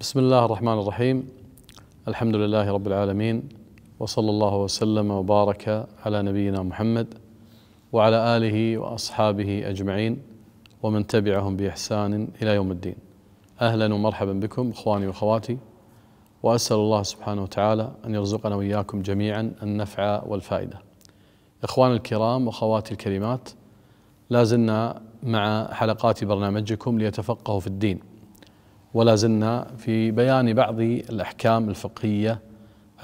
بسم الله الرحمن الرحيم الحمد لله رب العالمين وصلى الله وسلم وبارك على نبينا محمد وعلى اله واصحابه اجمعين ومن تبعهم باحسان الى يوم الدين. اهلا ومرحبا بكم اخواني واخواتي واسال الله سبحانه وتعالى ان يرزقنا واياكم جميعا النفع والفائده. اخواني الكرام واخواتي الكريمات لا زلنا مع حلقات برنامجكم ليتفقهوا في الدين. ولا زلنا في بيان بعض الاحكام الفقهيه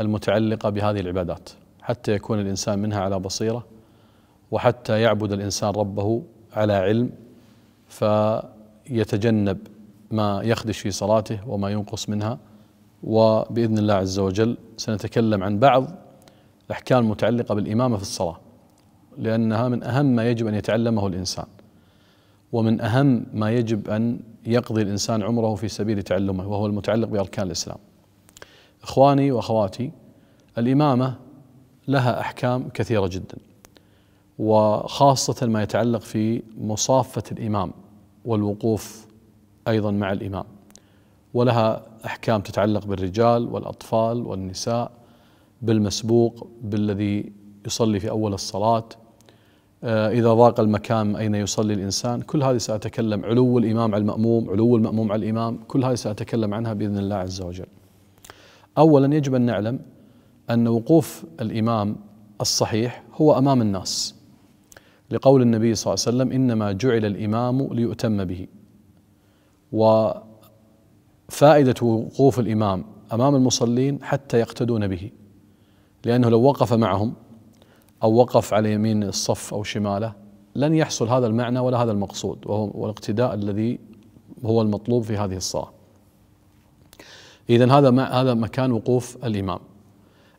المتعلقه بهذه العبادات حتى يكون الانسان منها على بصيره وحتى يعبد الانسان ربه على علم فيتجنب ما يخدش في صلاته وما ينقص منها وباذن الله عز وجل سنتكلم عن بعض الاحكام المتعلقه بالامامه في الصلاه لانها من اهم ما يجب ان يتعلمه الانسان ومن اهم ما يجب ان يقضي الانسان عمره في سبيل تعلمه وهو المتعلق باركان الاسلام. اخواني واخواتي الامامه لها احكام كثيره جدا وخاصه ما يتعلق في مصافه الامام والوقوف ايضا مع الامام. ولها احكام تتعلق بالرجال والاطفال والنساء بالمسبوق بالذي يصلي في اول الصلاه آه، إذا ضاق المكان أين يصلي الإنسان كل هذه سأتكلم علو الإمام على المأموم علو المأموم على الإمام كل هذه سأتكلم عنها بإذن الله عز وجل أولا يجب أن نعلم أن وقوف الإمام الصحيح هو أمام الناس لقول النبي صلى الله عليه وسلم إنما جعل الإمام ليؤتم به وفائدة وقوف الإمام أمام المصلين حتى يقتدون به لأنه لو وقف معهم أو وقف على يمين الصف أو شماله لن يحصل هذا المعنى ولا هذا المقصود وهو الاقتداء الذي هو المطلوب في هذه الصلاة إذا هذا هذا مكان وقوف الإمام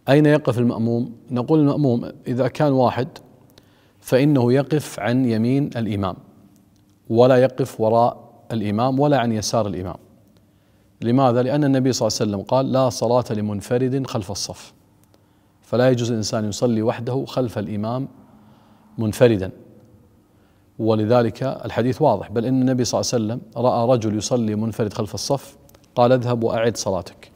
أين يقف المأموم؟ نقول المأموم إذا كان واحد فإنه يقف عن يمين الإمام ولا يقف وراء الإمام ولا عن يسار الإمام لماذا؟ لأن النبي صلى الله عليه وسلم قال لا صلاة لمنفرد خلف الصف فلا يجوز الإنسان يصلي وحده خلف الإمام منفردا ولذلك الحديث واضح بل إن النبي صلى الله عليه وسلم رأى رجل يصلي منفرد خلف الصف قال اذهب وأعد صلاتك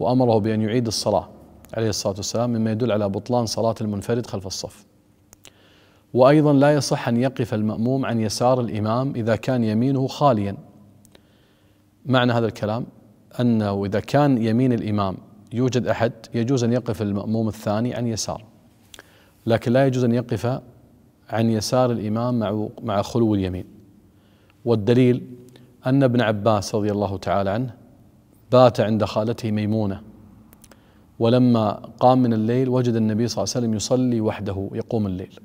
وأمره بأن يعيد الصلاة عليه الصلاة والسلام مما يدل على بطلان صلاة المنفرد خلف الصف وأيضا لا يصح أن يقف المأموم عن يسار الإمام إذا كان يمينه خاليا معنى هذا الكلام أنه إذا كان يمين الإمام يوجد أحد يجوز أن يقف المأموم الثاني عن يسار لكن لا يجوز أن يقف عن يسار الإمام مع مع خلو اليمين والدليل أن ابن عباس رضي الله تعالى عنه بات عند خالته ميمونة ولما قام من الليل وجد النبي صلى الله عليه وسلم يصلي وحده يقوم الليل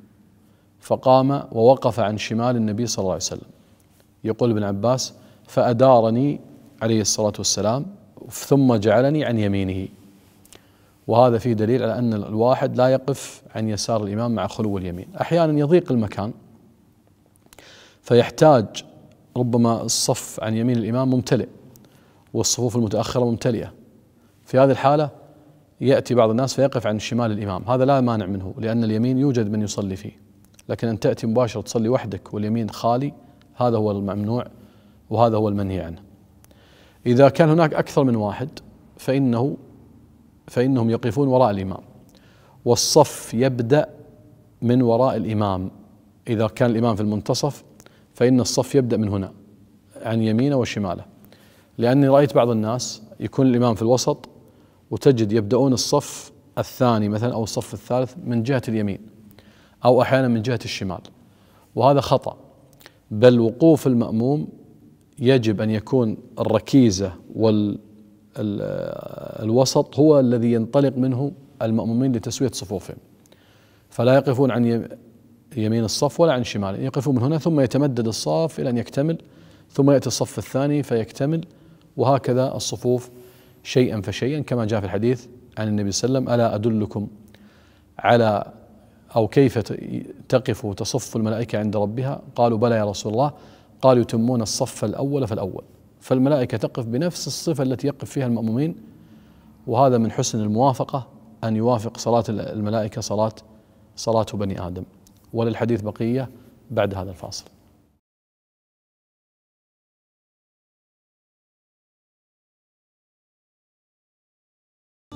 فقام ووقف عن شمال النبي صلى الله عليه وسلم يقول ابن عباس فأدارني عليه الصلاة والسلام ثم جعلني عن يمينه وهذا فيه دليل على أن الواحد لا يقف عن يسار الإمام مع خلو اليمين أحيانا يضيق المكان فيحتاج ربما الصف عن يمين الإمام ممتلئ والصفوف المتأخرة ممتلئة في هذه الحالة يأتي بعض الناس فيقف عن شمال الإمام هذا لا مانع منه لأن اليمين يوجد من يصلي فيه لكن أن تأتي مباشرة تصلي وحدك واليمين خالي هذا هو الممنوع وهذا هو المنهي عنه إذا كان هناك أكثر من واحد فإنه فإنهم يقفون وراء الإمام والصف يبدأ من وراء الإمام إذا كان الإمام في المنتصف فإن الصف يبدأ من هنا عن يمينه وشماله لأني رأيت بعض الناس يكون الإمام في الوسط وتجد يبدأون الصف الثاني مثلا أو الصف الثالث من جهة اليمين أو أحيانا من جهة الشمال وهذا خطأ بل وقوف المأموم يجب أن يكون الركيزة وال الوسط هو الذي ينطلق منه المأمومين لتسوية صفوفهم فلا يقفون عن يمين الصف ولا عن شماله يقفون من هنا ثم يتمدد الصف إلى أن يكتمل ثم يأتي الصف الثاني فيكتمل وهكذا الصفوف شيئا فشيئا كما جاء في الحديث عن النبي صلى الله عليه وسلم ألا أدلكم على أو كيف تقف وتصف الملائكة عند ربها قالوا بلى يا رسول الله قالوا يتمون الصف الأول فالأول فالملائكة تقف بنفس الصفة التي يقف فيها المأمومين وهذا من حسن الموافقة أن يوافق صلاة الملائكة صلاة صلاة بني آدم وللحديث بقية بعد هذا الفاصل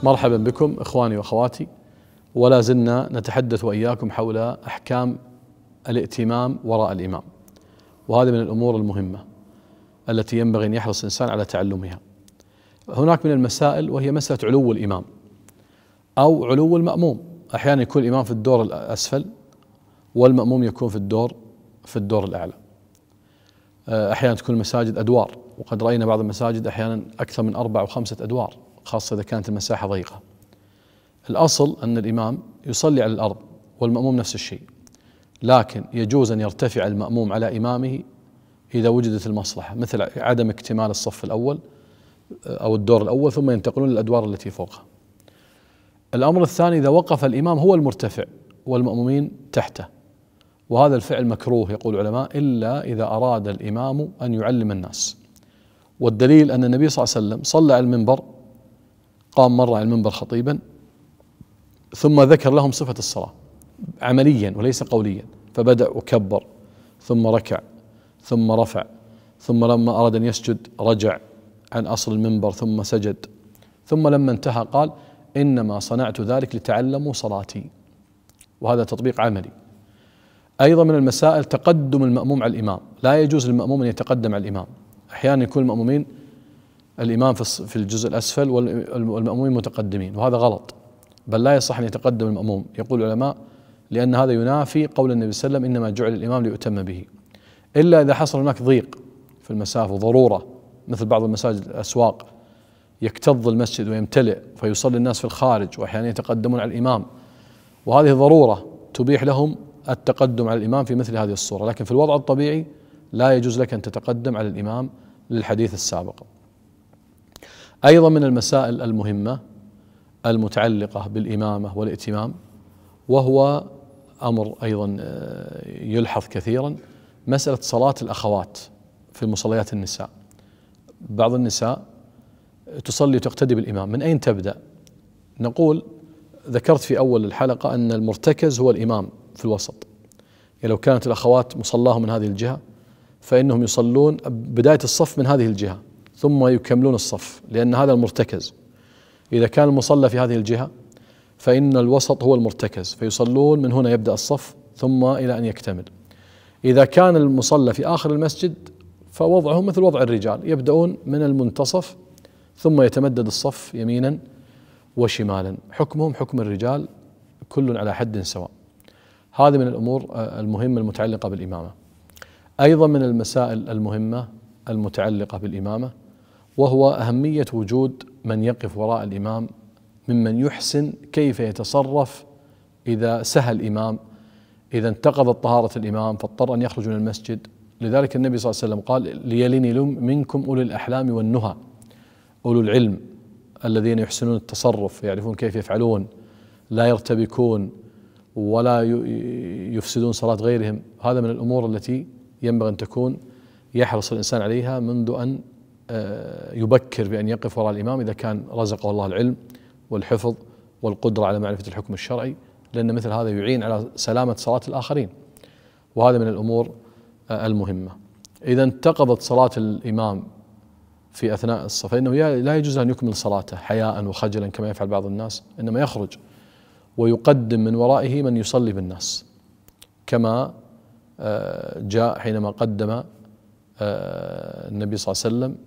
مرحبا بكم اخواني واخواتي ولا زلنا نتحدث واياكم حول احكام الائتمام وراء الامام وهذه من الامور المهمه التي ينبغي ان يحرص الانسان على تعلمها. هناك من المسائل وهي مساله علو الامام او علو الماموم، احيانا يكون الامام في الدور الاسفل والماموم يكون في الدور في الدور الاعلى. آه، احيانا تكون المساجد ادوار وقد راينا بعض المساجد احيانا اكثر من اربع وخمسه ادوار خاصه اذا كانت المساحه ضيقه. الاصل ان الامام يصلي على الارض والماموم نفس الشيء. لكن يجوز ان يرتفع الماموم على امامه إذا وجدت المصلحة مثل عدم اكتمال الصف الأول آه، أو الدور الأول ثم ينتقلون للأدوار التي فوقها الأمر الثاني إذا وقف الإمام هو المرتفع والمأمومين تحته وهذا الفعل مكروه يقول العلماء إلا إذا أراد الإمام أن يعلم الناس والدليل أن النبي صلى الله عليه وسلم صلى على المنبر قام مرة على المنبر خطيبا ثم ذكر لهم صفة الصلاة عمليا وليس قوليا فبدأ وكبر ثم ركع ثم رفع ثم لما أراد أن يسجد رجع عن أصل المنبر ثم سجد ثم لما انتهى قال إنما صنعت ذلك لتعلموا صلاتي وهذا تطبيق عملي أيضا من المسائل تقدم المأموم على الإمام لا يجوز للمأموم أن يتقدم على الإمام أحيانا يكون المأمومين الإمام في الجزء الأسفل والمأمومين متقدمين وهذا غلط بل لا يصح أن يتقدم المأموم يقول العلماء لأن هذا ينافي قول النبي صلى الله عليه وسلم إنما جعل الإمام ليؤتم به إلا إذا حصل هناك ضيق في المسافة وضرورة مثل بعض المساجد الأسواق يكتظ المسجد ويمتلئ فيصلي الناس في الخارج وأحيانا يتقدمون على الإمام وهذه ضرورة تبيح لهم التقدم على الإمام في مثل هذه الصورة لكن في الوضع الطبيعي لا يجوز لك أن تتقدم على الإمام للحديث السابق أيضا من المسائل المهمة المتعلقة بالإمامة والائتمام وهو أمر أيضا آه، يلحظ كثيرا مسألة صلاة الأخوات في مصليات النساء بعض النساء تصلي وتقتدي بالإمام من أين تبدأ نقول ذكرت في أول الحلقة أن المرتكز هو الإمام في الوسط يعني لو كانت الأخوات مصلاهم من هذه الجهة فإنهم يصلون بداية الصف من هذه الجهة ثم يكملون الصف لأن هذا المرتكز إذا كان المصلى في هذه الجهة فإن الوسط هو المرتكز فيصلون من هنا يبدأ الصف ثم إلى أن يكتمل إذا كان المصلى في آخر المسجد فوضعه مثل وضع الرجال يبدأون من المنتصف ثم يتمدد الصف يمينا وشمالا حكمهم حكم الرجال كل على حد سواء هذه من الأمور آه، المهمة المتعلقة بالإمامة أيضا من المسائل المهمة المتعلقة بالإمامة وهو أهمية وجود من يقف وراء الإمام ممن يحسن كيف يتصرف إذا سهى الإمام إذا انتقضت طهارة الإمام فاضطر أن يخرج من المسجد لذلك النبي صلى الله عليه وسلم قال ليلني لم منكم أولي الأحلام والنهى أولو العلم الذين يحسنون التصرف يعرفون كيف يفعلون لا يرتبكون ولا يفسدون صلاة غيرهم هذا من الأمور التي ينبغي أن تكون يحرص الإنسان عليها منذ أن آه، يبكر بأن يقف وراء الإمام إذا كان رزقه الله العلم والحفظ والقدرة على معرفة الحكم الشرعي لأن مثل هذا يعين على سلامة صلاة الآخرين وهذا من الأمور آه، المهمة إذا انتقضت صلاة الإمام في أثناء الصف فإنه لا يجوز أن يكمل صلاته حياء وخجلا كما يفعل بعض الناس إنما يخرج ويقدم من ورائه من يصلي بالناس كما آه، جاء حينما قدم آه، النبي صلى الله عليه وسلم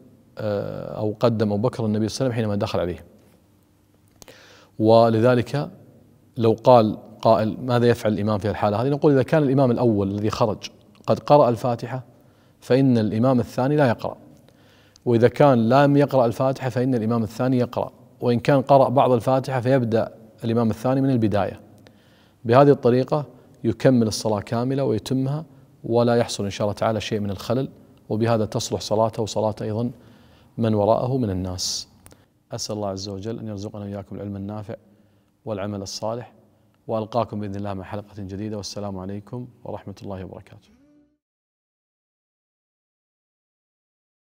أو قدم أبو بكر النبي صلى الله عليه وسلم حينما دخل عليه ولذلك لو قال قائل ماذا يفعل الإمام في الحالة هذه نقول إذا كان الإمام الأول الذي خرج قد قرأ الفاتحة فإن الإمام الثاني لا يقرأ وإذا كان لم يقرأ الفاتحة فإن الإمام الثاني يقرأ وإن كان قرأ بعض الفاتحة فيبدأ الإمام الثاني من البداية بهذه الطريقة يكمل الصلاة كاملة ويتمها ولا يحصل إن شاء الله تعالى شيء من الخلل وبهذا تصلح صلاته وصلاة أيضا من وراءه من الناس أسأل الله عز وجل أن يرزقنا وإياكم العلم النافع والعمل الصالح والقاكم باذن الله مع حلقه جديده والسلام عليكم ورحمه الله وبركاته